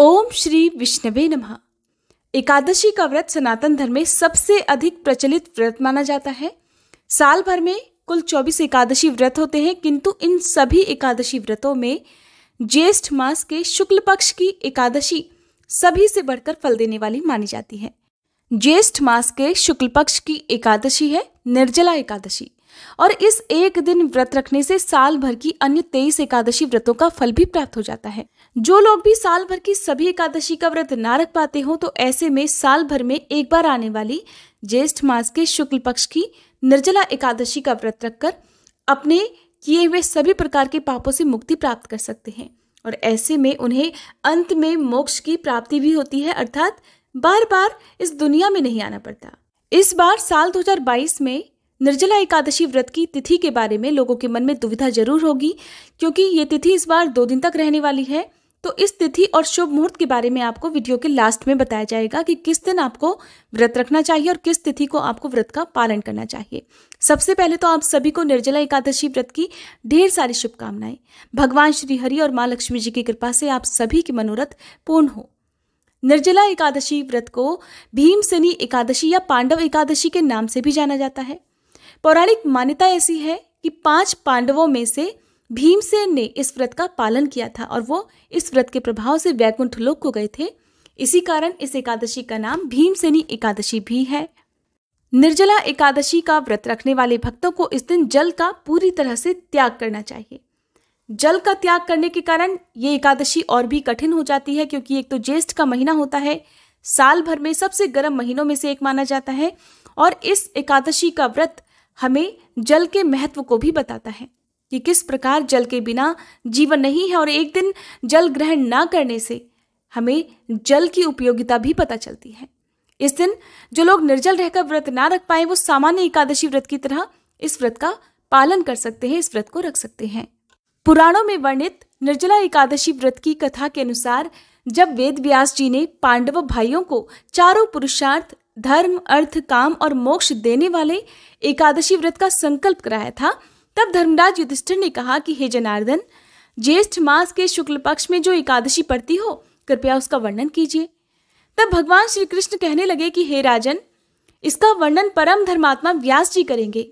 ओम श्री विष्णवे नमः एकादशी का व्रत सनातन धर्म में सबसे अधिक प्रचलित व्रत माना जाता है साल भर में कुल 24 एकादशी व्रत होते हैं किंतु इन सभी एकादशी व्रतों में ज्येष्ठ मास के शुक्ल पक्ष की एकादशी सभी से बढ़कर फल देने वाली मानी जाती है ज्येष्ठ मास के शुक्ल पक्ष की एकादशी है निर्जला एकादशी और इस एक दिन व्रत रखने से साल भर की अन्य तेईस एकादशी व्रतों का फल भी प्राप्त हो जाता है जो लोग भी साल भर की सभी एकादशी का व्रत ना रख पाते हो तो ऐसे में साल भर में एक बार आने वाली ज्येष्ठ मास के शुक्ल पक्ष की निर्जला एकादशी का व्रत रखकर अपने किए हुए सभी प्रकार के पापों से मुक्ति प्राप्त कर सकते हैं और ऐसे में उन्हें अंत में मोक्ष की प्राप्ति भी होती है अर्थात बार बार इस दुनिया में नहीं आना पड़ता इस बार साल 2022 में निर्जला एकादशी व्रत की तिथि के बारे में लोगों के मन में दुविधा जरूर होगी क्योंकि ये तिथि इस बार दो दिन तक रहने वाली है तो इस तिथि और शुभ मुहूर्त के बारे में आपको वीडियो के लास्ट में बताया जाएगा कि किस दिन आपको व्रत रखना चाहिए और किस तिथि को आपको व्रत का पालन करना चाहिए सबसे पहले तो आप सभी को निर्जला एकादशी व्रत की ढेर सारी शुभकामनाएं भगवान श्री हरि और माँ लक्ष्मी जी की कृपा से आप सभी के मनोरथ पूर्ण हो निर्जला एकादशी व्रत को भीमसेनी एकादशी या पांडव एकादशी के नाम से भी जाना जाता है पौराणिक मान्यता ऐसी है कि पांच पांडवों में से भीमसेन ने इस व्रत का पालन किया था और वो इस व्रत के प्रभाव से वैकुंठ लोक को गए थे इसी कारण इस एकादशी का नाम भीमसेनी एकादशी भी है निर्जला एकादशी का व्रत रखने वाले भक्तों को इस दिन जल का पूरी तरह से त्याग करना चाहिए जल का त्याग करने के कारण ये एकादशी और भी कठिन हो जाती है क्योंकि एक तो ज्येष्ठ का महीना होता है साल भर में सबसे गर्म महीनों में से एक माना जाता है और इस एकादशी का व्रत हमें जल के महत्व को भी बताता है कि किस प्रकार जल के बिना जीवन नहीं है और एक दिन जल ग्रहण ना करने से हमें जल की उपयोगिता भी पता चलती है इस दिन जो लोग निर्जल रहकर व्रत ना रख पाए वो सामान्य एकादशी व्रत की तरह इस व्रत का पालन कर सकते हैं इस व्रत को रख सकते हैं पुराणों में वर्णित निर्जला एकादशी व्रत की कथा के अनुसार जब वेद व्यास जी ने पांडव भाइयों को चारों पुरुषार्थ धर्म अर्थ काम और मोक्ष देने वाले एकादशी व्रत का संकल्प कराया था तब धर्मराज युधिष्ठिर ने कहा कि हे जनार्दन ज्येष्ठ मास के शुक्ल पक्ष में जो एकादशी पड़ती हो कृपया उसका वर्णन कीजिए तब भगवान श्री कृष्ण कहने लगे कि हे राजन इसका वर्णन परम धर्मात्मा व्यास जी करेंगे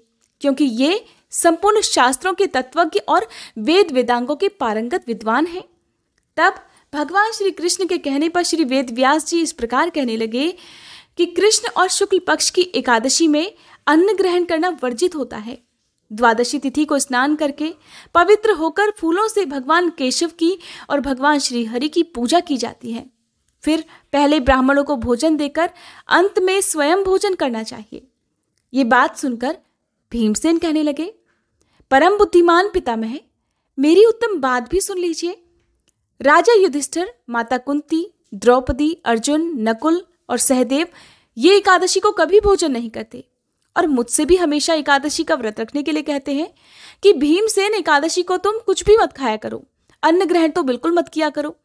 क्योंकि ये संपूर्ण शास्त्रों के तत्वज्ञ और वेद वेदांगों के पारंगत विद्वान हैं तब भगवान श्री कृष्ण के कहने पर श्री वेद व्यास जी इस प्रकार कहने लगे कि कृष्ण और शुक्ल पक्ष की एकादशी में अन्न ग्रहण करना वर्जित होता है द्वादशी तिथि को स्नान करके पवित्र होकर फूलों से भगवान केशव की और भगवान श्री हरि की पूजा की जाती है फिर पहले ब्राह्मणों को भोजन देकर अंत में स्वयं भोजन करना चाहिए ये बात सुनकर भीमसेन कहने लगे परम बुद्धिमान पितामह मेरी उत्तम बात भी सुन लीजिए राजा युधिष्ठिर माता कुंती द्रौपदी अर्जुन नकुल और सहदेव ये एकादशी को कभी भोजन नहीं करते और मुझसे भी हमेशा एकादशी का व्रत रखने के लिए कहते हैं कि भीमसेन एकादशी को तुम कुछ भी मत खाया करो अन्न ग्रहण तो बिल्कुल मत किया करो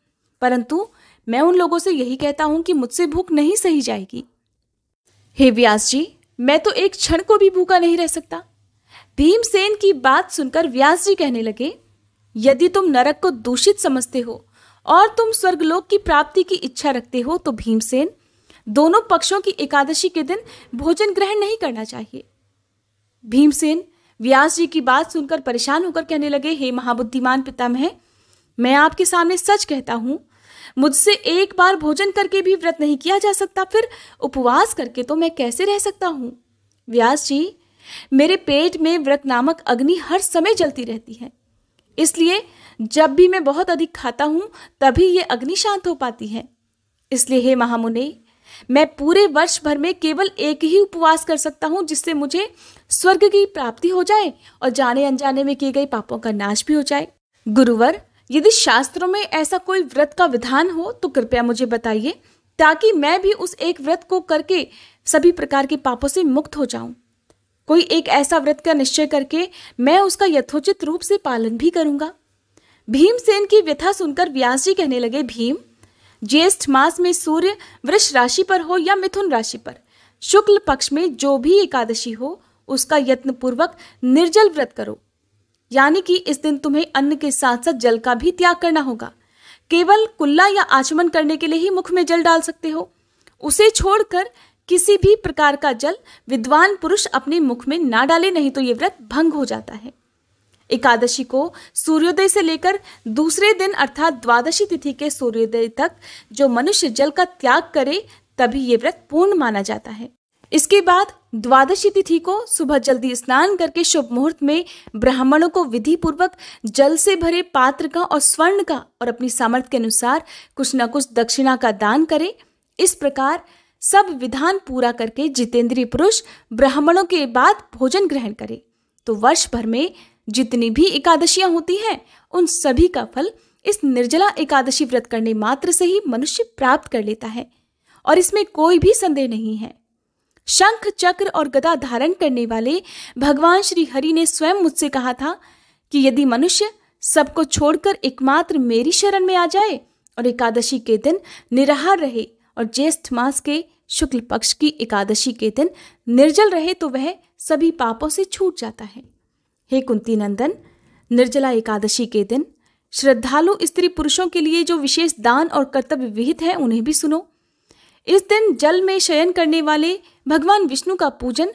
परंतु मैं उन लोगों से यही कहता हूं कि मुझसे भूख नहीं सही जाएगी हे व्यास जी मैं तो एक क्षण को भी भूखा नहीं रह सकता भीमसेन की बात सुनकर व्यास जी कहने लगे यदि तुम नरक को दूषित समझते हो और तुम स्वर्गलोक की प्राप्ति की इच्छा रखते हो तो भीमसेन दोनों पक्षों की एकादशी के दिन भोजन ग्रहण नहीं करना चाहिए भीमसेन व्यास जी की बात सुनकर परेशान होकर कहने लगे हे महाबुद्धिमान पितामह मैं आपके सामने सच कहता हूं मुझसे एक बार भोजन करके भी व्रत नहीं किया जा सकता फिर उपवास करके तो मैं कैसे रह सकता हूं व्यास जी मेरे पेट में व्रत नामक अग्नि हर समय जलती रहती है इसलिए जब भी मैं बहुत अधिक खाता हूं तभी ये अग्नि शांत हो पाती है इसलिए हे महामुनि मैं पूरे वर्ष भर में केवल एक ही उपवास कर सकता हूँ जिससे मुझे स्वर्ग की प्राप्ति हो जाए और जाने अनजाने में किए गए पापों का नाश भी हो जाए गुरुवर यदि शास्त्रों में ऐसा कोई व्रत का विधान हो तो कृपया मुझे बताइए ताकि मैं भी उस एक व्रत को करके सभी प्रकार के पापों से मुक्त हो जाऊं कोई एक ऐसा व्रत का निश्चय करके मैं उसका यथोचित रूप से पालन भी करूंगा भीमसेन की व्यथा सुनकर व्यास जी कहने लगे भीम ज्येष्ठ मास में सूर्य वृक्ष राशि पर हो या मिथुन राशि पर शुक्ल पक्ष में जो भी एकादशी हो उसका यत्न पूर्वक निर्जल व्रत करो यानी कि इस दिन तुम्हें अन्न के साथ साथ जल का भी त्याग करना होगा केवल कुल्ला या आचमन करने के लिए ही मुख में जल डाल सकते हो उसे छोड़कर किसी भी प्रकार का जल विद्वान पुरुष अपने मुख में ना डाले नहीं तो ये व्रत भंग हो जाता है एकादशी को सूर्योदय से लेकर दूसरे दिन अर्थात द्वादशी तिथि के सूर्योदय तक जो मनुष्य जल का त्याग करे तभी ये व्रत पूर्ण माना जाता है इसके बाद द्वादशी तिथि को सुबह जल्दी स्नान करके शुभ मुहूर्त में ब्राह्मणों को विधि पूर्वक जल से भरे पात्र का और स्वर्ण का और अपनी सामर्थ्य के अनुसार कुछ न कुछ दक्षिणा का दान करें इस प्रकार सब विधान पूरा करके जितेंद्रीय पुरुष ब्राह्मणों के बाद भोजन ग्रहण करे तो वर्ष भर में जितनी भी एकादशियां होती हैं उन सभी का फल इस निर्जला एकादशी व्रत करने मात्र से ही मनुष्य प्राप्त कर लेता है और इसमें कोई भी संदेह नहीं है शंख चक्र और गदा धारण करने वाले भगवान श्री हरि ने स्वयं मुझसे कहा था कि यदि मनुष्य सबको छोड़कर एकमात्र मेरी शरण में आ जाए और एकादशी के दिन निराहार रहे और ज्येष्ठ मास के शुक्ल पक्ष की एकादशी के दिन निर्जल रहे तो वह सभी पापों से छूट जाता है हे कुंती नंदन निर्जला एकादशी के दिन श्रद्धालु स्त्री पुरुषों के लिए जो विशेष दान और कर्तव्य विहित है उन्हें भी सुनो इस दिन जल में शयन करने वाले भगवान विष्णु का पूजन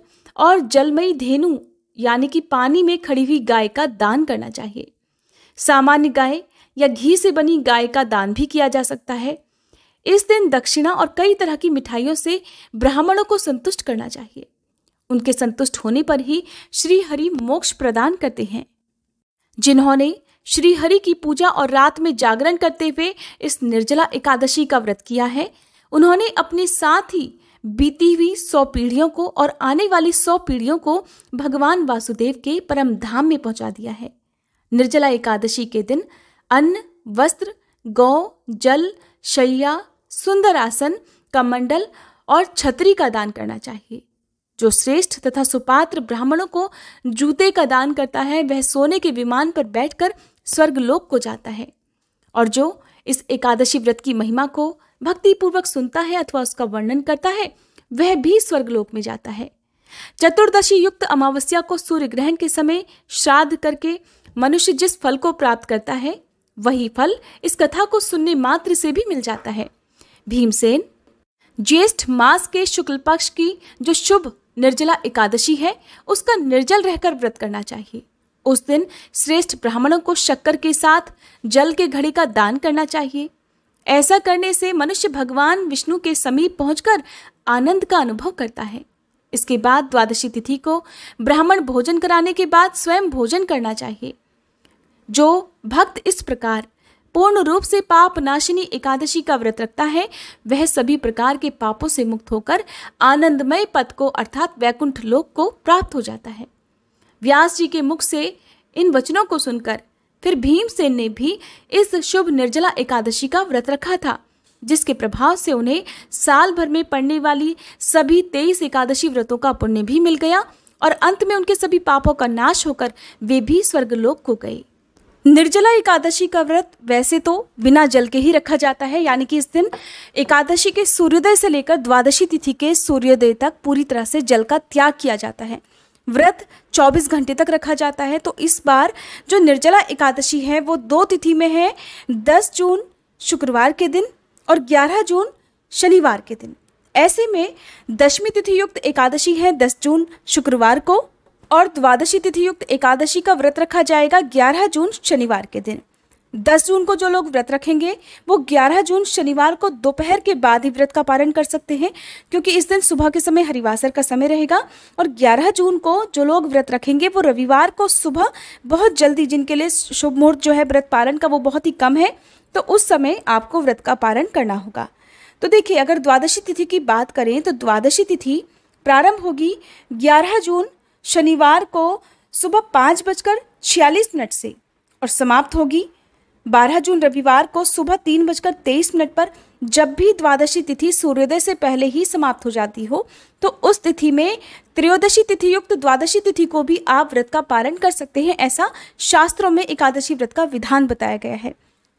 और जलमयी धेनु यानी कि पानी में खड़ी हुई गाय का दान करना चाहिए सामान्य गाय या घी से बनी गाय का दान भी किया जा सकता है इस दिन दक्षिणा और कई तरह की मिठाइयों से ब्राह्मणों को संतुष्ट करना चाहिए उनके संतुष्ट होने पर ही श्री हरि मोक्ष प्रदान करते हैं जिन्होंने श्री हरि की पूजा और रात में जागरण करते हुए इस निर्जला एकादशी का व्रत किया है उन्होंने अपने साथ ही बीती हुई सौ पीढ़ियों को और आने वाली सौ पीढ़ियों को भगवान वासुदेव के परम धाम में पहुंचा दिया है निर्जला एकादशी के दिन अन्न वस्त्र गौ जल शैया सुंदर आसन कमंडल और छतरी का दान करना चाहिए जो श्रेष्ठ तथा सुपात्र ब्राह्मणों को जूते का दान करता है वह सोने के विमान पर बैठकर स्वर्गलोक को जाता है और जो इस एकादशी व्रत की महिमा को भक्तिपूर्वक सुनता है अथवा उसका वर्णन करता है वह भी स्वर्गलोक में जाता है चतुर्दशी युक्त अमावस्या को सूर्य ग्रहण के समय श्राद्ध करके मनुष्य जिस फल को प्राप्त करता है वही फल इस कथा को सुनने मात्र से भी मिल जाता है भीमसेन ज्येष्ठ मास के शुक्ल पक्ष की जो शुभ निर्जला एकादशी है उसका निर्जल रहकर व्रत करना चाहिए उस दिन श्रेष्ठ ब्राह्मणों को शक्कर के साथ जल के घड़ी का दान करना चाहिए ऐसा करने से मनुष्य भगवान विष्णु के समीप पहुंचकर आनंद का अनुभव करता है इसके बाद द्वादशी तिथि को ब्राह्मण भोजन कराने के बाद स्वयं भोजन करना चाहिए जो भक्त इस प्रकार पूर्ण रूप से पाप नाशिनी एकादशी का व्रत रखता है वह सभी प्रकार के पापों से मुक्त होकर आनंदमय पद को अर्थात वैकुंठ लोक को प्राप्त हो जाता है व्यास जी के मुख से इन वचनों को सुनकर फिर भीमसेन ने भी इस शुभ निर्जला एकादशी का व्रत रखा था जिसके प्रभाव से उन्हें साल भर में पड़ने वाली सभी तेईस एकादशी व्रतों का पुण्य भी मिल गया और अंत में उनके सभी पापों का नाश होकर वे भी स्वर्गलोक को गए निर्जला एकादशी का व्रत वैसे तो बिना जल के ही रखा जाता है यानी कि इस दिन एकादशी के सूर्योदय से लेकर द्वादशी तिथि के सूर्योदय तक पूरी तरह से जल का त्याग किया जाता है व्रत 24 घंटे तक रखा जाता है तो इस बार जो निर्जला एकादशी है वो दो तिथि में है 10 जून शुक्रवार के दिन और 11 जून शनिवार के दिन ऐसे में दशमी तिथि युक्त एकादशी है 10 जून शुक्रवार को और द्वादशी तिथि युक्त एकादशी का व्रत रखा जाएगा 11 जून शनिवार के दिन 10 जून को जो लोग व्रत रखेंगे वो 11 जून शनिवार को दोपहर के बाद ही व्रत का पालन कर सकते हैं क्योंकि इस दिन सुबह के समय हरिवासर का समय रहेगा और 11 जून को जो लोग व्रत रखेंगे वो रविवार को सुबह बहुत जल्दी जिनके लिए शुभ मुहूर्त जो है व्रत पालन का वो बहुत ही कम है तो उस समय आपको व्रत का पालन करना होगा तो देखिए अगर द्वादशी तिथि की बात करें तो द्वादशी तिथि प्रारंभ होगी 11 जून शनिवार को सुबह पाँच बजकर छियालीस मिनट से और समाप्त होगी बारह जून रविवार को सुबह तीन बजकर तेईस मिनट पर जब भी द्वादशी तिथि सूर्योदय से पहले ही समाप्त हो जाती हो तो उस तिथि में त्रयोदशी तिथि युक्त द्वादशी तिथि को भी आप व्रत का पालन कर सकते हैं ऐसा शास्त्रों में एकादशी व्रत का विधान बताया गया है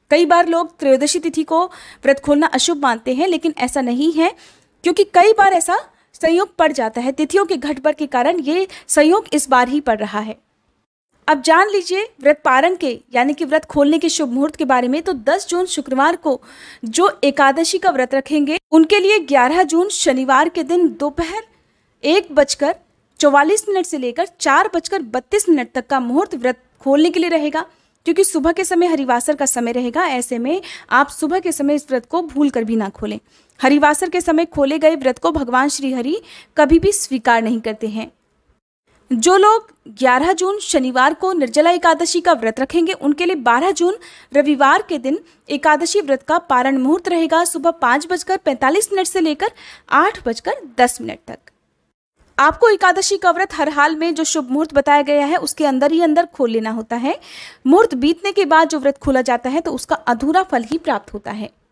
कई बार लोग त्रयोदशी तिथि को व्रत खोलना अशुभ मानते हैं लेकिन ऐसा नहीं है क्योंकि कई बार ऐसा संयोग पड़ जाता है तिथियों के घटबर के कारण ये संयोग इस बार ही पड़ रहा है अब जान लीजिए व्रत पारण के यानी कि व्रत खोलने के शुभ मुहूर्त के बारे में तो 10 जून शुक्रवार को जो एकादशी का व्रत रखेंगे उनके लिए 11 जून शनिवार के दिन दोपहर एक बजकर चौवालीस मिनट से लेकर चार बजकर बत्तीस मिनट तक का मुहूर्त व्रत खोलने के लिए रहेगा क्योंकि सुबह के समय हरिवासर का समय रहेगा ऐसे में आप सुबह के समय इस व्रत को भूल कर भी ना खोलें हरिवासर के समय खोले गए व्रत को भगवान श्री हरि कभी भी स्वीकार नहीं करते हैं जो लोग 11 जून शनिवार को निर्जला एकादशी का व्रत रखेंगे उनके लिए 12 जून रविवार के दिन एकादशी व्रत का पारण मुहूर्त रहेगा सुबह पाँच बजकर पैंतालीस मिनट से लेकर आठ बजकर दस मिनट तक आपको एकादशी का व्रत हर हाल में जो शुभ मुहूर्त बताया गया है उसके अंदर ही अंदर खोल लेना होता है मुहूर्त बीतने के बाद जो व्रत खोला जाता है तो उसका अधूरा फल ही प्राप्त होता है